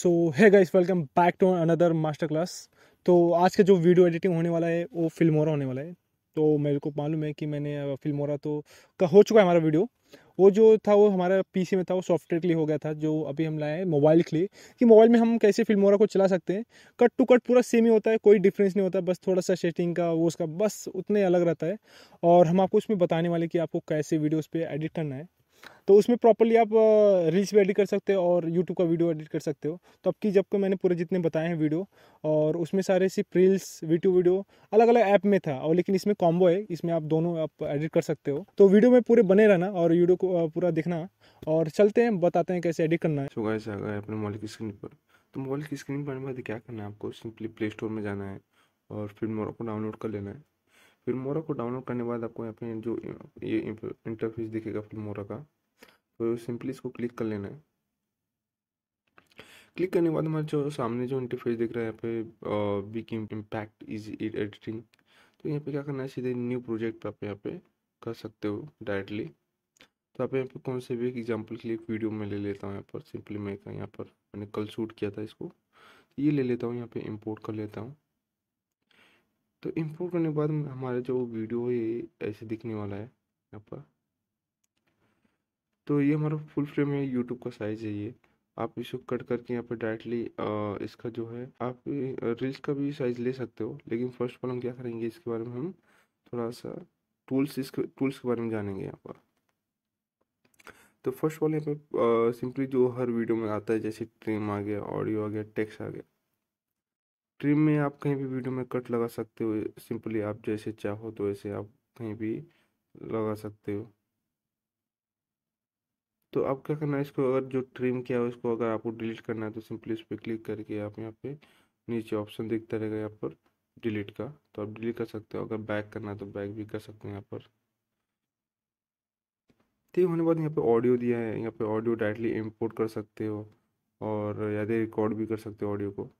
So hi guys welcome back to another master class तो आज का जो वीडियो एडिटिंग होने वाला है वो फिल्मोरा होने वाला है तो मेरे को मालूम है कि मैंने फिल्मोरा तो का हो चुका है हमारा वीडियो वो जो था वो हमारा पीसी में था वो सॉफ्टवेयर के लिए हो गया था जो अभी हम लाए मोबाइल के लिए कि मोबाइल में हम कैसे फिल्मोरा को चला सकते हैं कट टू कट पूरा सेम ही होता है कोई डिफरेंस नहीं होता बस थोड़ा सा सेटिंग का वो उसका बस उतने अलग रहता है और हम आपको उसमें बताने वाले कि आपको कैसे वीडियोज़ पर एडिट करना है तो उसमें प्रॉपरली आप रील्स भी एडिट कर सकते हो और यूट्यूब का वीडियो एडिट कर सकते हो तो अब की जब को तो मैंने पूरे जितने बताए हैं वीडियो और उसमें सारे सिर्फ रील्स वीडियो वीडियो अलग अलग ऐप में था और लेकिन इसमें कॉम्बो है इसमें आप दोनों आप एडिट कर सकते हो तो वीडियो में पूरे बने रहना और वीडियो को पूरा देखना और चलते हैं बताते हैं कैसे एडिट करना है अपने मोबाइल की स्क्रीन पर तो मोबाइल की स्क्रीन पर क्या करना है आपको सिंपली प्ले स्टोर में जाना है और फिल्म को डाउनलोड कर लेना है फिल्मोरा को डाउनलोड करने के बाद आपको यहाँ पे जो ये इंटरफेस दिखेगा फिल्मोरा का तो सिंपली इसको क्लिक कर लेना है क्लिक करने के बाद हमारे जो सामने जो इंटरफेस दिख रहा है यहाँ पे बिग इम्पैक्ट इज एडिटिंग तो यहाँ पे क्या करना है सीधे न्यू प्रोजेक्ट आप यहाँ पे कर सकते हो डायरेक्टली तो आप यहाँ पे कौन से भी एक एग्जाम्पल के लिए वीडियो में ले लेता हूँ यहाँ पर सिंपली मैं यहाँ पर मैंने कल शूट किया था इसको ये ले लेता हूँ यहाँ पे इम्पोर्ट कर लेता हूँ तो इम्पोर्ट करने के बाद हमारा जो वीडियो है ये ऐसे दिखने वाला है यहाँ पर तो ये हमारा फुल फ्रेम है यूट्यूब का साइज़ है ये आप इसको कट करके यहाँ पर डायरेक्टली इसका जो है आप रील्स का भी साइज़ ले सकते हो लेकिन फर्स्ट ऑल हम क्या करेंगे इसके बारे में हम थोड़ा सा टूल्स इसके टूल्स के बारे में जानेंगे यहाँ पर तो फर्स्ट ऑल यहाँ पर सिंपली जो हर वीडियो में आता है जैसे ट्रिम आ गया ऑडियो आ गया टेक्स्ट आ गया ट्रिम में आप कहीं भी वीडियो में कट लगा सकते हो सिंपली आप जैसे चाहो तो वैसे आप कहीं भी लगा सकते हो तो आप क्या करना है इसको अगर जो ट्रिम किया है उसको अगर आपको डिलीट करना है तो सिंपली इस पर क्लिक करके आप यहाँ पे नीचे ऑप्शन दिखता रहेगा यहाँ पर डिलीट का तो आप डिलीट कर सकते हो अगर बैक करना है तो बैक भी कर सकते हैं यहाँ पर ठीक तो होने के बाद यहाँ पे ऑडियो दिया है यहाँ पे ऑडियो डायरेक्टली इंपोर्ट कर सकते हो और यादें रिकॉर्ड तो भी कर सकते हो ऑडियो को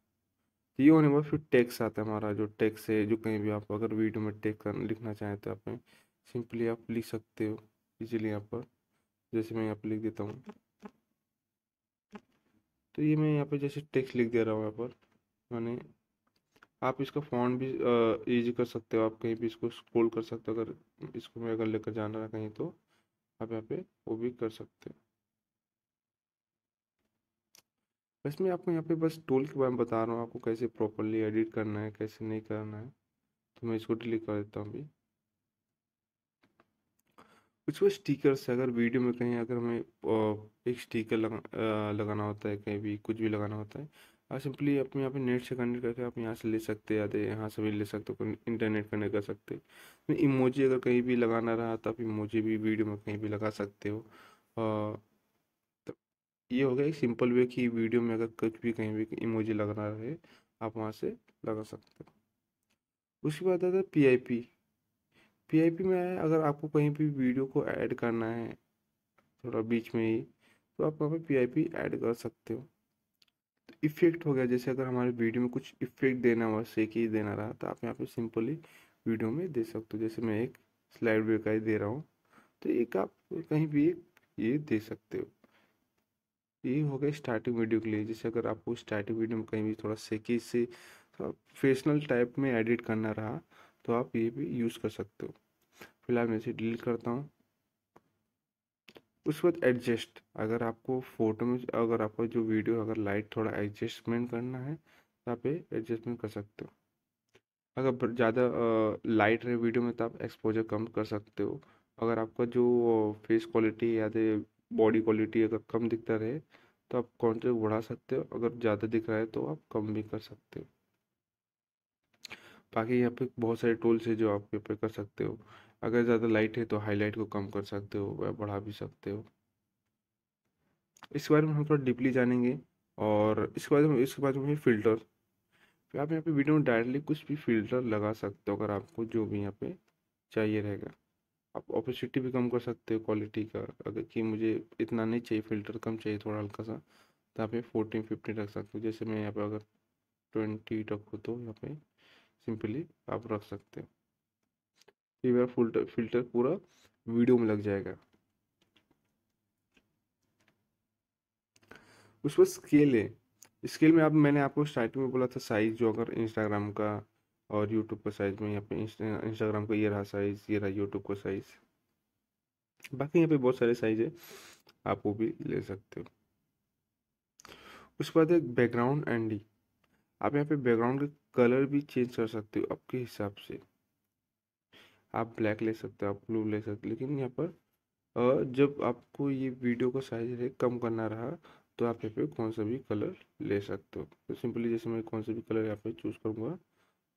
तो ये होने के बाद फिर टैक्स आता है हमारा जो टैक्स है जो कहीं भी आप अगर वीडियो में टैग लिखना चाहें तो आप सिंपली आप लिख सकते हो इसीलिए यहाँ पर जैसे मैं यहाँ पर लिख देता हूँ तो ये मैं यहाँ पर जैसे टैक्स लिख दे रहा हूँ यहाँ पर मैंने आप इसका फ़ॉन्ट भी ईजी कर सकते हो आप कहीं भी इसको स्क्रोल कर सकते हो अगर इसको मैं अगर लेकर जाना है कहीं तो आप यहाँ पे वो भी कर सकते हो बस मैं आपको यहाँ पे बस टूल के बारे में बता रहा हूँ आपको कैसे प्रॉपरली एडिट करना है कैसे नहीं करना है तो मैं इसको डिलीट कर देता हूँ अभी कुछ वो स्टिकर्स अगर वीडियो में कहीं अगर हमें एक स्टिकर लगा, लगाना होता है कहीं भी कुछ भी लगाना होता है आप सिंपली अपने यहाँ पे नेट से कनेक्ट करके आप यहाँ से ले सकते या यहाँ से भी ले सकते हो इंटरनेट कनेक्ट कर सकते इमोजी अगर कहीं भी लगाना रहा तो आप इमोजी भी वीडियो में कहीं भी लगा सकते हो ये हो गया एक सिंपल वे की वीडियो में अगर कुछ भी कहीं भी इमोजी लगाना रहे आप वहाँ से लगा सकते हो उसके बाद आता है P I P P I P में अगर आपको कहीं भी वीडियो को ऐड करना है थोड़ा बीच में ही तो आप वहाँ पर पी आई पी ऐड कर सकते हो तो इफ़ेक्ट हो गया जैसे अगर हमारे वीडियो में कुछ इफ़ेक्ट देना हुआ शेक ही देना रहा तो आप यहाँ पर सिंपली वीडियो में दे सकते हो जैसे मैं एक स्लाइड ही दे रहा हूँ तो एक आप कहीं भी एक ये दे सकते हो ये हो गया स्टार्टिंग वीडियो के लिए जैसे अगर आपको स्टार्टिंग वीडियो में कहीं भी थोड़ा सेकी से थोड़ा प्रोफेशनल टाइप में एडिट करना रहा तो आप ये भी यूज़ कर सकते हो फिलहाल मैं इसे डिलीट करता हूँ उसके बाद एडजस्ट अगर आपको फ़ोटो में अगर आपका जो वीडियो अगर लाइट थोड़ा एडजस्टमेंट करना है तो आप ये एडजस्टमेंट कर सकते हो अगर ज़्यादा लाइट रहे वीडियो में तो आप एक्सपोजर कम कर सकते हो अगर आपका जो फेस क्वालिटी या बॉडी क्वालिटी अगर कम दिखता रहे तो आप कॉन्ट्रैक्ट बढ़ा सकते हो अगर ज़्यादा दिख रहा है तो आप कम भी कर सकते हो बाकी यहाँ पे बहुत सारे टूल्स है जो आप यहाँ पे कर सकते हो अगर ज़्यादा लाइट है तो हाईलाइट को कम कर सकते हो या बढ़ा भी सकते हो इसके बारे में हम थोड़ा डीपली जानेंगे और इसके बाद इसके बाद में फ़िल्टर फिर आप यहाँ पे वीडियो में डायरेक्टली कुछ भी फ़िल्टर लगा सकते हो अगर आपको जो भी यहाँ पे चाहिए रहेगा आप ऑपोसिटी भी कम कर सकते हो क्वालिटी का अगर कि मुझे इतना नहीं चाहिए फिल्टर कम चाहिए थोड़ा हल्का सा तो आप ये फोर्टीन फिफ्टीन रख सकते हो जैसे मैं यहाँ पे अगर ट्वेंटी रखो तो यहाँ पे सिंपली आप रख सकते हो तो ये मेरा फिल्टर फिल्टर पूरा वीडियो में लग जाएगा उस पर स्केल है स्केल में आप मैंने आपको स्टार्टिंग में बोला था साइज जो अगर इंस्टाग्राम का और यूट्यूब का साइज़ में यहाँ पे इंस्टाग्राम का ये रहा साइज़ ये रहा यूट्यूब का साइज़ बाकी यहाँ पे बहुत सारे साइज़ है आप वो भी ले सकते हो उसके बाद एक बैकग्राउंड एंड आप यहाँ पे बैकग्राउंड के कलर भी चेंज कर सकते हो आपके हिसाब से आप ब्लैक ले सकते हो आप ब्लू ले सकते हो लेकिन यहाँ पर जब आपको ये वीडियो का साइज है कम करना रहा तो आप यहाँ पे कौन सा भी कलर ले सकते हो तो सिंपली जैसे मैं कौन सा भी कलर यहाँ पे चूज़ करूँगा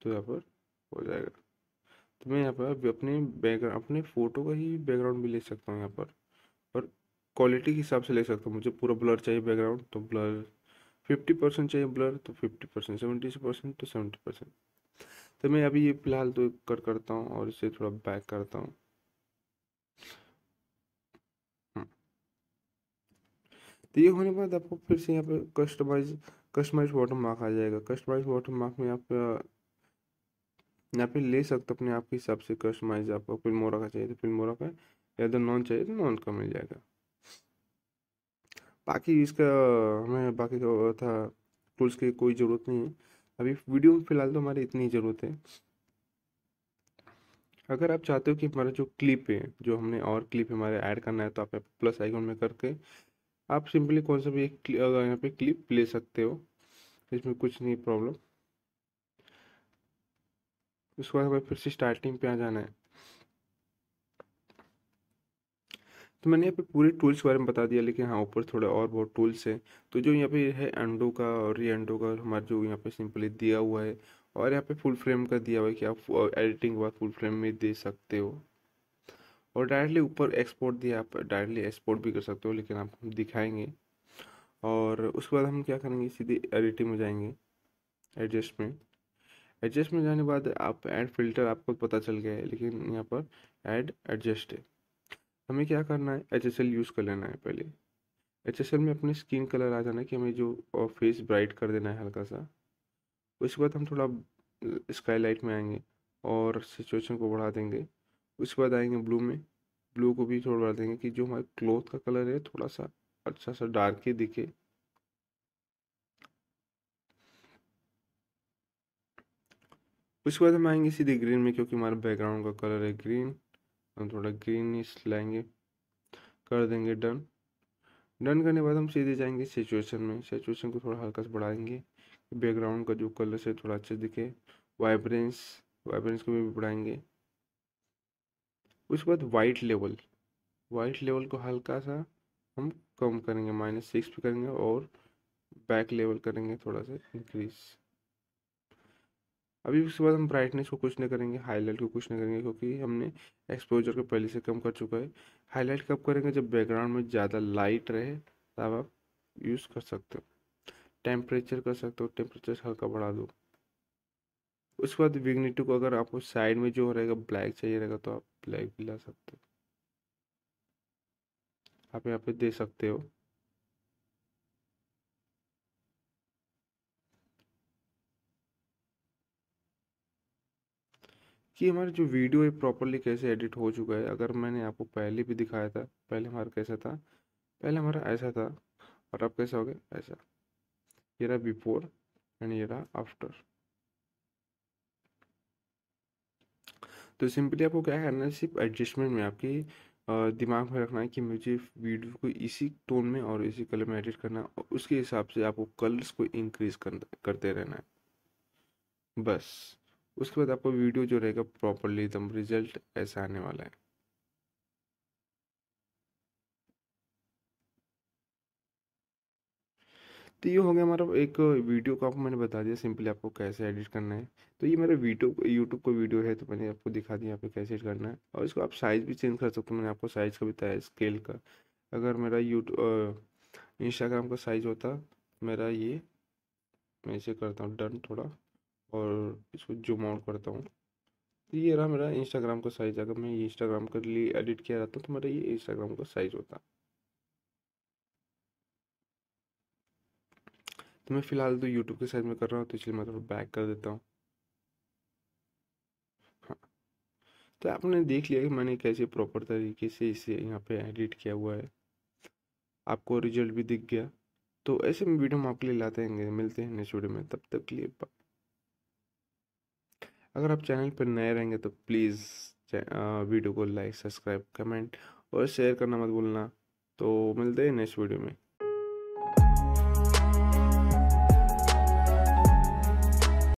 तो यहाँ पर हो जाएगा तो मैं यहाँ पर अपने बैकग्राउंड अपने फ़ोटो का ही बैकग्राउंड भी ले सकता हूँ यहाँ पर और क्वालिटी के हिसाब से ले सकता हूँ मुझे पूरा ब्लर चाहिए बैकग्राउंड तो ब्लर फिफ्टी परसेंट चाहिए ब्लर तो फिफ्टी परसेंट सेवेंटी परसेंट तो सेवेंटी परसेंट तो मैं अभी ये फ़िलहाल तो कर करता हूँ और इसे थोड़ा बैक करता हूँ हम्म। तो ये होने के बाद आपको फिर से यहाँ पर कस्टमाइज कस्टमाइज वाटर मार्क आ जाएगा कस्टमाइज वाटर मार्क में आप यहाँ पे ले सकते हो अपने आप के हिसाब से कस्टमाइज आपको फिल्मोरा का चाहिए तो फिल्मोरा का या तो नॉन चाहिए तो नॉन का मिल जाएगा बाकी इसका हमें बाकी का था टूल्स की कोई ज़रूरत नहीं है अभी वीडियो में फ़िलहाल तो हमारी इतनी ज़रूरत है अगर आप चाहते हो कि हमारा जो क्लिप है जो हमने और क्लिप हमारे ऐड करना है तो आप प्लस आइकन में करके आप सिंपली कौन सा भी एक यहाँ पे क्लिप ले सकते हो इसमें कुछ नहीं प्रॉब्लम उसके बाद हमें फिर से स्टार्टिंग पे आ जाना है तो मैंने यहाँ पे पूरे टूल्स के बारे में बता दिया लेकिन हाँ ऊपर थोड़ा और बहुत टूल्स हैं तो जो यहाँ पे है एंडो का और री एंडो का हमारा जो यहाँ पे सिंपली दिया हुआ है और यहाँ पे फुल फ्रेम का दिया हुआ है कि आप एडिटिंग के बाद फुल फ्रेम में दे सकते हो और डायरेक्टली ऊपर एक्सपोर्ट दिया आप डायरेक्टली एक्सपोर्ट भी कर सकते हो लेकिन आप दिखाएंगे और उसके बाद हम क्या करेंगे सीधे एडिटिंग में जाएंगे एडजस्टमेंट एडजस्ट में जाने के बाद आप ऐड फिल्टर आपको पता चल गया है लेकिन यहाँ पर ऐड एडजस्ट है हमें क्या करना है एच यूज़ कर लेना है पहले एच में अपने स्किन कलर आ जाना है कि हमें जो फेस ब्राइट कर देना है हल्का सा उसके बाद हम थोड़ा स्काई लाइट में आएंगे और सिचुएशन को बढ़ा देंगे उसके बाद आएंगे ब्लू में ब्लू को भी थोड़ा बढ़ा देंगे कि जो हमारे क्लोथ का कलर है थोड़ा सा अच्छा सा डार्क ही दिखे उसके बाद हम आएंगे सीधे ग्रीन में क्योंकि हमारा बैकग्राउंड का कलर है ग्रीन हम थोड़ा ग्रीन लाएंगे कर देंगे डन डन करने के बाद हम सीधे जाएंगे सिचुएशन में सिचुएशन को थोड़ा हल्का से बढ़ाएंगे बैकग्राउंड का जो कलर से थोड़ा अच्छा दिखे वाइब्रेंस वाइब्रेंस को भी बढ़ाएंगे उसके बाद वाइट लेवल वाइट लेवल को हल्का सा हम कम करेंगे माइनस सिक्स पे करेंगे और बैक लेवल करेंगे थोड़ा सा इंक्रीज़ अभी उसके बाद हम ब्राइटनेस को कुछ नहीं करेंगे हाईलाइट को कुछ नहीं करेंगे क्योंकि हमने एक्सपोजर को पहले से कम कर चुका है हाईलाइट कब करेंगे जब बैकग्राउंड में ज़्यादा लाइट रहे तब आप यूज़ कर सकते हो टेम्परेचर कर सकते हो टेम्परेचर हल्का बढ़ा दो उसके बाद विग्निटी को अगर आपको साइड में जो रहेगा ब्लैक चाहिए रहेगा तो आप ब्लैक भी ला सकते हो आप यहाँ पे दे सकते हो कि हमारा जो वीडियो है प्रॉपरली कैसे एडिट हो चुका है अगर मैंने आपको पहले भी दिखाया था पहले हमारा कैसा था पहले हमारा ऐसा था और अब कैसा हो गया ऐसा ये रहा बिफोर एंड ये रहा आफ्टर तो सिंपली आपको क्या करना है सिर्फ एडजस्टमेंट में आपके दिमाग में रखना है कि मुझे वीडियो को इसी टोन में और इसी कलर में एडिट करना है और उसके हिसाब से आपको कलर्स को इंक्रीज करते रहना है बस उसके बाद आपका वीडियो जो रहेगा प्रॉपरली एकदम रिजल्ट ऐसा आने वाला है तो ये हो गया हमारा एक वीडियो को आपको मैंने बता दिया सिंपली आपको कैसे एडिट करना है तो ये मेरा वीडियो यूट्यूब का वीडियो है तो मैंने आपको दिखा दिया यहाँ पे कैसे एडिट करना है और इसको आप साइज़ भी चेंज कर सकते हो मैंने आपको साइज़ का बताया स्केल का अगर मेरा यूट्यूब इंस्टाग्राम का साइज़ होता मेरा ये मैं इसे करता हूँ डन थोड़ा और इसको जूम आउट करता हूँ तो ये रहा मेरा इंस्टाग्राम का साइज़ अगर मैं ये इंस्टाग्राम के लिए एडिट किया जाता तो मेरा ये इंस्टाग्राम का साइज़ होता तो मैं फ़िलहाल तो यूट्यूब के साइज़ में कर रहा हूँ तो इसलिए मैं थोड़ा बैक कर देता हूँ हाँ तो आपने देख लिया कि मैंने कैसे प्रॉपर तरीके से इसे यहाँ पे एडिट किया हुआ है आपको रिजल्ट भी दिख गया तो ऐसे में वीडियो हम आपके लिए लाते हैं मिलते हैं नेक्स्ट वीडियो में तब तक के लिए बाय अगर आप चैनल पर नए रहेंगे तो प्लीज़ वीडियो को लाइक सब्सक्राइब कमेंट और शेयर करना मत भूलना तो मिलते हैं नेक्स्ट वीडियो में